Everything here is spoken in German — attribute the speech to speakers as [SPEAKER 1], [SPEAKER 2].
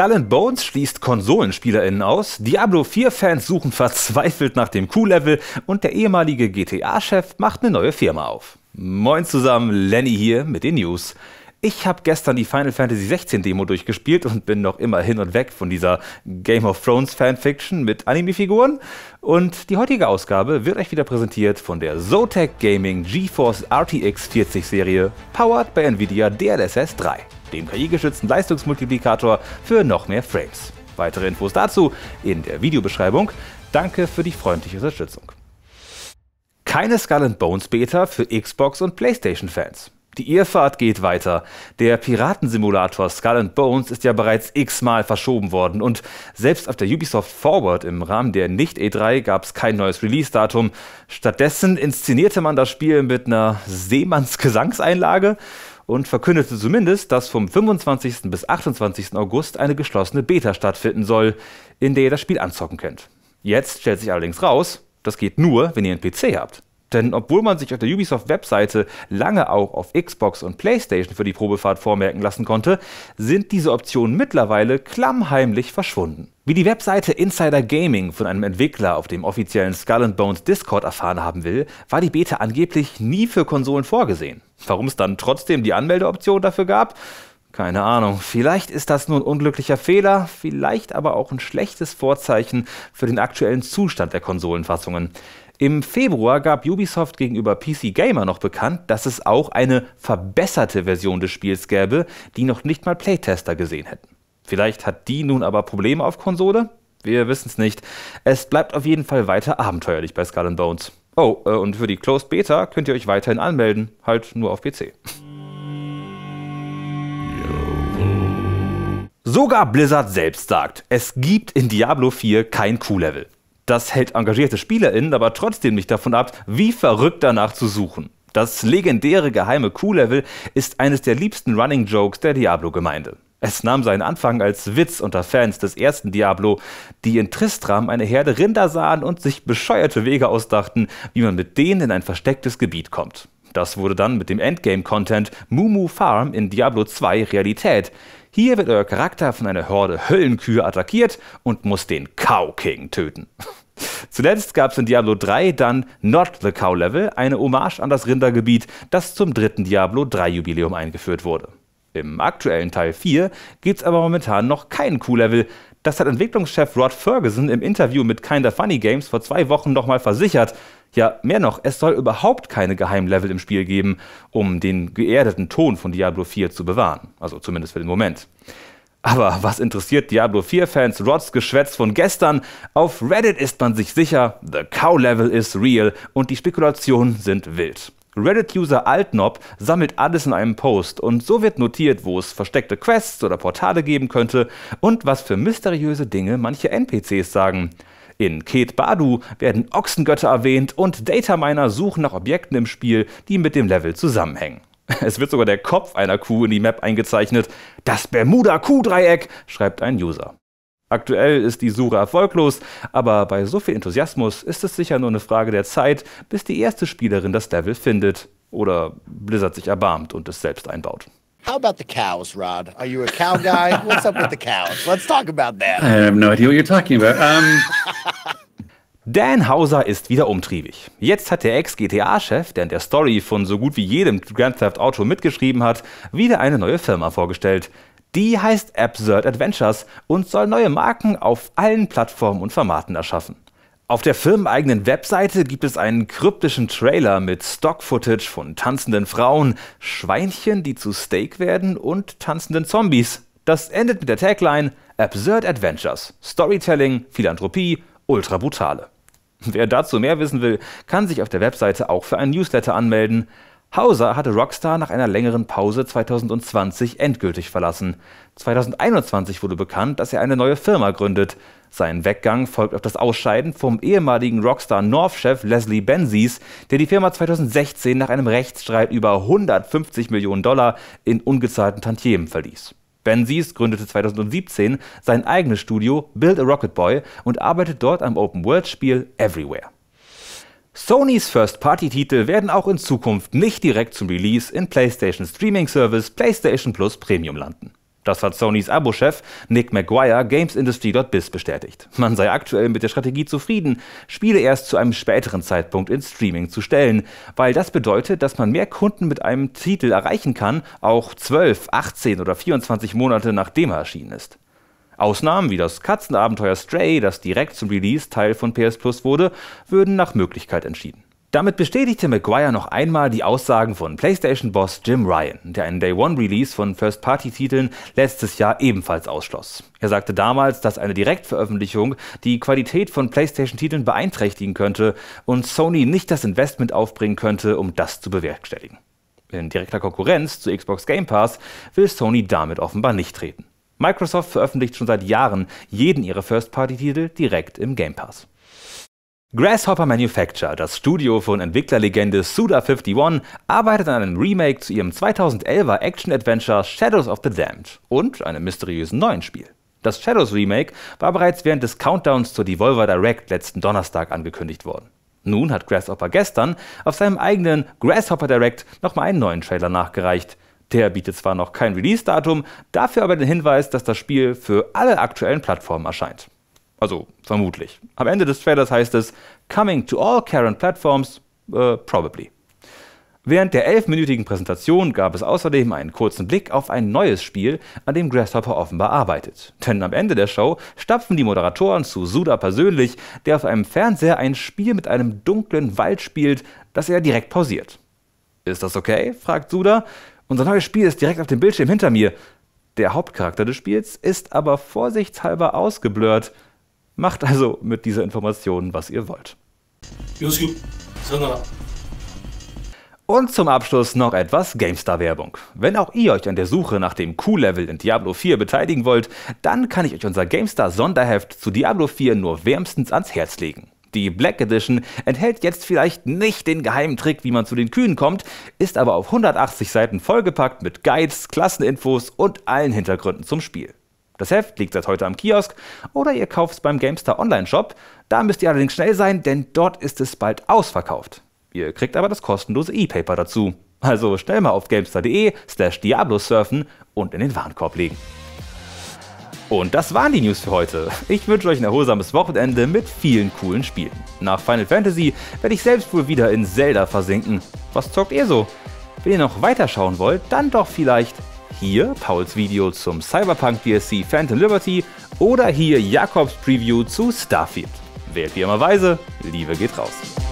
[SPEAKER 1] Skull Bones schließt KonsolenspielerInnen aus, Diablo 4-Fans suchen verzweifelt nach dem Q-Level und der ehemalige GTA-Chef macht eine neue Firma auf. Moin zusammen, Lenny hier mit den News. Ich habe gestern die Final Fantasy 16 Demo durchgespielt und bin noch immer hin und weg von dieser Game of Thrones Fanfiction mit Anime-Figuren. Und die heutige Ausgabe wird euch wieder präsentiert von der Zotec Gaming GeForce RTX 40 Serie, powered by Nvidia DLSS 3 dem KI-geschützten Leistungsmultiplikator für noch mehr Frames. Weitere Infos dazu in der Videobeschreibung. Danke für die freundliche Unterstützung. Keine Skull Bones Beta für Xbox und PlayStation-Fans. Die Irrfahrt geht weiter. Der Piratensimulator Skull Bones ist ja bereits x-mal verschoben worden und selbst auf der Ubisoft Forward im Rahmen der Nicht-E3 gab es kein neues Release-Datum. Stattdessen inszenierte man das Spiel mit einer Seemanns-Gesangseinlage und verkündete zumindest, dass vom 25. bis 28. August eine geschlossene Beta stattfinden soll, in der ihr das Spiel anzocken könnt. Jetzt stellt sich allerdings raus, das geht nur, wenn ihr einen PC habt. Denn obwohl man sich auf der Ubisoft-Webseite lange auch auf Xbox und PlayStation für die Probefahrt vormerken lassen konnte, sind diese Optionen mittlerweile klammheimlich verschwunden. Wie die Webseite Insider Gaming von einem Entwickler auf dem offiziellen Skull and Bones Discord erfahren haben will, war die Beta angeblich nie für Konsolen vorgesehen. Warum es dann trotzdem die Anmeldeoption dafür gab? Keine Ahnung. Vielleicht ist das nur ein unglücklicher Fehler, vielleicht aber auch ein schlechtes Vorzeichen für den aktuellen Zustand der Konsolenfassungen. Im Februar gab Ubisoft gegenüber PC Gamer noch bekannt, dass es auch eine verbesserte Version des Spiels gäbe, die noch nicht mal Playtester gesehen hätten. Vielleicht hat die nun aber Probleme auf Konsole? Wir wissen es nicht. Es bleibt auf jeden Fall weiter abenteuerlich bei Skull Bones. Oh, äh, und für die Closed Beta könnt ihr euch weiterhin anmelden, halt nur auf PC. Sogar Blizzard selbst sagt, es gibt in Diablo 4 kein Q-Level. Das hält engagierte SpielerInnen aber trotzdem nicht davon ab, wie verrückt danach zu suchen. Das legendäre geheime Q-Level ist eines der liebsten Running Jokes der Diablo-Gemeinde. Es nahm seinen Anfang als Witz unter Fans des ersten Diablo, die in Tristram eine Herde Rinder sahen und sich bescheuerte Wege ausdachten, wie man mit denen in ein verstecktes Gebiet kommt. Das wurde dann mit dem Endgame-Content Mumu Farm in Diablo 2 Realität. Hier wird euer Charakter von einer Horde Höllenkühe attackiert und muss den Cow King töten. Zuletzt gab es in Diablo 3 dann Not the Cow Level, eine Hommage an das Rindergebiet, das zum dritten Diablo 3 Jubiläum eingeführt wurde. Im aktuellen Teil 4 gibt es aber momentan noch kein Q-Level. Das hat Entwicklungschef Rod Ferguson im Interview mit Kinda Funny Games vor zwei Wochen nochmal versichert. Ja, mehr noch, es soll überhaupt keine Geheimlevel im Spiel geben, um den geerdeten Ton von Diablo 4 zu bewahren. Also zumindest für den Moment. Aber was interessiert Diablo 4-Fans Rods Geschwätz von gestern? Auf Reddit ist man sich sicher, the cow level is real und die Spekulationen sind wild. Reddit-User Altnob sammelt alles in einem Post und so wird notiert, wo es versteckte Quests oder Portale geben könnte und was für mysteriöse Dinge manche NPCs sagen. In Ket Badu werden Ochsengötter erwähnt und Dataminer suchen nach Objekten im Spiel, die mit dem Level zusammenhängen. Es wird sogar der Kopf einer Kuh in die Map eingezeichnet. Das bermuda kuh dreieck schreibt ein User. Aktuell ist die Suche erfolglos, aber bei so viel Enthusiasmus ist es sicher nur eine Frage der Zeit, bis die erste Spielerin das Level findet oder Blizzard sich erbarmt und es selbst einbaut. How about the cows, Rod? Are you a cow guy? What's up with the cows? Let's talk about that. I have no idea what you're talking about. Um... Dan Hauser ist wieder umtriebig. Jetzt hat der Ex-GTA-Chef, der in der Story von so gut wie jedem Grand Theft Auto mitgeschrieben hat, wieder eine neue Firma vorgestellt. Die heißt Absurd Adventures und soll neue Marken auf allen Plattformen und Formaten erschaffen. Auf der firmeneigenen Webseite gibt es einen kryptischen Trailer mit Stock-Footage von tanzenden Frauen, Schweinchen, die zu Steak werden und tanzenden Zombies. Das endet mit der Tagline Absurd Adventures, Storytelling, Philanthropie, ultra brutale. Wer dazu mehr wissen will, kann sich auf der Webseite auch für ein Newsletter anmelden. Hauser hatte Rockstar nach einer längeren Pause 2020 endgültig verlassen. 2021 wurde bekannt, dass er eine neue Firma gründet. Sein Weggang folgt auf das Ausscheiden vom ehemaligen Rockstar North-Chef Leslie Benzies, der die Firma 2016 nach einem Rechtsstreit über 150 Millionen Dollar in ungezahlten Tantiemen verließ. Benzies gründete 2017 sein eigenes Studio Build a Rocket Boy und arbeitet dort am Open-World-Spiel Everywhere. Sonys First-Party-Titel werden auch in Zukunft nicht direkt zum Release in PlayStation Streaming Service PlayStation Plus Premium landen. Das hat Sonys Abo-Chef Nick Maguire GamesIndustry.biz bestätigt. Man sei aktuell mit der Strategie zufrieden, Spiele erst zu einem späteren Zeitpunkt ins Streaming zu stellen, weil das bedeutet, dass man mehr Kunden mit einem Titel erreichen kann, auch 12, 18 oder 24 Monate nachdem er erschienen ist. Ausnahmen wie das Katzenabenteuer Stray, das direkt zum Release Teil von PS Plus wurde, würden nach Möglichkeit entschieden. Damit bestätigte McGuire noch einmal die Aussagen von PlayStation-Boss Jim Ryan, der einen Day-One-Release von First-Party-Titeln letztes Jahr ebenfalls ausschloss. Er sagte damals, dass eine Direktveröffentlichung die Qualität von PlayStation-Titeln beeinträchtigen könnte und Sony nicht das Investment aufbringen könnte, um das zu bewerkstelligen. In direkter Konkurrenz zu Xbox Game Pass will Sony damit offenbar nicht treten. Microsoft veröffentlicht schon seit Jahren jeden ihrer First-Party-Titel direkt im Game Pass. Grasshopper Manufacture, das Studio von Entwicklerlegende Suda51, arbeitet an einem Remake zu ihrem 2011er Action-Adventure Shadows of the Damned und einem mysteriösen neuen Spiel. Das Shadows Remake war bereits während des Countdowns zur Devolver Direct letzten Donnerstag angekündigt worden. Nun hat Grasshopper gestern auf seinem eigenen Grasshopper Direct nochmal einen neuen Trailer nachgereicht. Der bietet zwar noch kein Release-Datum, dafür aber den Hinweis, dass das Spiel für alle aktuellen Plattformen erscheint. Also vermutlich. Am Ende des Trailers heißt es Coming to all current platforms, uh, probably. Während der elfminütigen Präsentation gab es außerdem einen kurzen Blick auf ein neues Spiel, an dem Grasshopper offenbar arbeitet. Denn am Ende der Show stapfen die Moderatoren zu Suda persönlich, der auf einem Fernseher ein Spiel mit einem dunklen Wald spielt, das er direkt pausiert. Ist das okay? fragt Suda. Unser neues Spiel ist direkt auf dem Bildschirm hinter mir. Der Hauptcharakter des Spiels ist aber vorsichtshalber ausgeblurrt. Macht also mit dieser Information, was ihr wollt. Und zum Abschluss noch etwas GameStar-Werbung. Wenn auch ihr euch an der Suche nach dem Q-Level in Diablo 4 beteiligen wollt, dann kann ich euch unser GameStar-Sonderheft zu Diablo 4 nur wärmstens ans Herz legen. Die Black Edition enthält jetzt vielleicht nicht den geheimen Trick, wie man zu den Kühen kommt, ist aber auf 180 Seiten vollgepackt mit Guides, Klasseninfos und allen Hintergründen zum Spiel. Das Heft liegt seit heute am Kiosk oder ihr kauft es beim Gamestar Online Shop. Da müsst ihr allerdings schnell sein, denn dort ist es bald ausverkauft. Ihr kriegt aber das kostenlose E-Paper dazu. Also schnell mal auf gamestar.de slash Diablo surfen und in den Warenkorb legen. Und das waren die News für heute. Ich wünsche euch ein erholsames Wochenende mit vielen coolen Spielen. Nach Final Fantasy werde ich selbst wohl wieder in Zelda versinken. Was zockt ihr so? Wenn ihr noch weiter schauen wollt, dann doch vielleicht hier Pauls Video zum Cyberpunk DSC Phantom Liberty oder hier Jakobs Preview zu Starfield. Wählt wie immer weise, Liebe geht raus.